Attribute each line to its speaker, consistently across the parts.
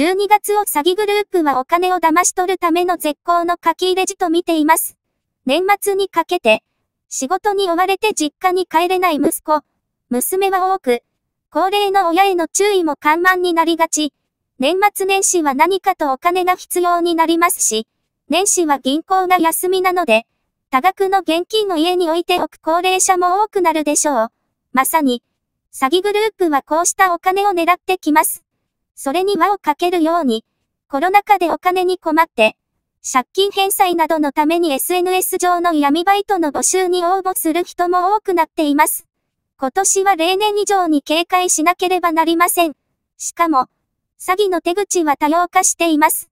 Speaker 1: 12月を詐欺グループはお金を騙し取るための絶好の書き入れ時と見ています。年末にかけて、仕事に追われて実家に帰れない息子、娘は多く、高齢の親への注意も緩慢になりがち。年末年始は何かとお金が必要になりますし、年始は銀行が休みなので、多額の現金の家に置いておく高齢者も多くなるでしょう。まさに、詐欺グループはこうしたお金を狙ってきます。それに輪をかけるように、コロナ禍でお金に困って、借金返済などのために SNS 上の闇バイトの募集に応募する人も多くなっています。今年は例年以上に警戒しなければなりません。しかも、詐欺の手口は多様化しています。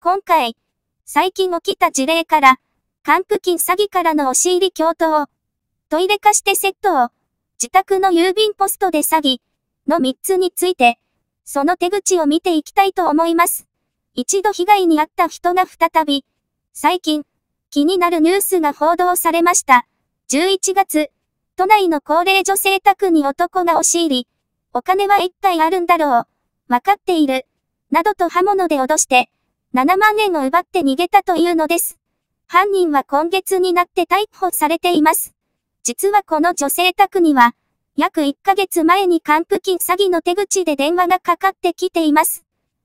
Speaker 1: 今回、最近起きた事例から、還付金詐欺からの押し入り共闘、トイレ化してセットを、自宅の郵便ポストで詐欺、の3つについて、その手口を見ていきたいと思います。一度被害に遭った人が再び、最近、気になるニュースが報道されました。11月、都内の高齢女性宅に男が押し入り、お金は一回あるんだろう。わかっている。などと刃物で脅して、7万円を奪って逃げたというのです。犯人は今月になって逮捕されています。実はこの女性宅には、約1ヶ月前に還付金詐欺の手口で電話がかかってきています。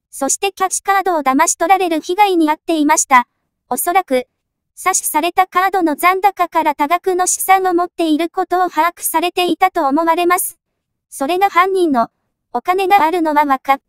Speaker 1: そしてキャッシュカードを騙し取られる被害に遭っていました。おそらく、詐取されたカードの残高から多額の資産を持っていることを把握されていたと思われます。それが犯人の、お金があるのは分かっ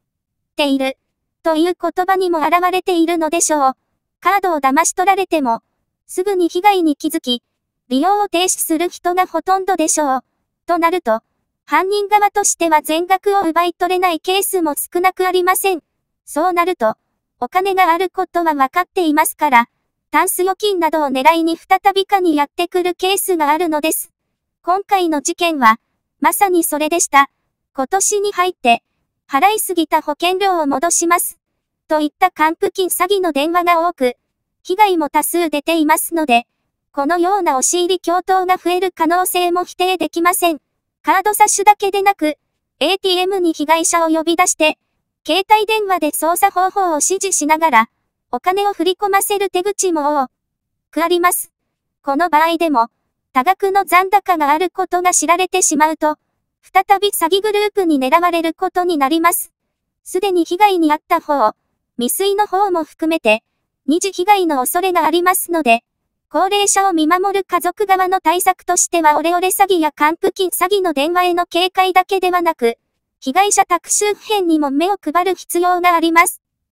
Speaker 1: ている、という言葉にも現れているのでしょう。カードを騙し取られても、すぐに被害に気づき、利用を停止する人がほとんどでしょう。となると、犯人側としては全額を奪い取れないケースも少なくありません。そうなると、お金があることは分かっていますから、タンス預金などを狙いに再びかにやってくるケースがあるのです。今回の事件は、まさにそれでした。今年に入って、払いすぎた保険料を戻します。といった還付金詐欺の電話が多く、被害も多数出ていますので、このような押し入り共闘が増える可能性も否定できません。カードサッだけでなく、ATM に被害者を呼び出して、携帯電話で操作方法を指示しながら、お金を振り込ませる手口も多くあります。この場合でも、多額の残高があることが知られてしまうと、再び詐欺グループに狙われることになります。すでに被害に遭った方、未遂の方も含めて、二次被害の恐れがありますので、高齢者を見守る家族側の対策としてはオレオレ詐欺や還付金詐欺の電話への警戒だけではなく、被害者宅周辺にも目を配る必要があります。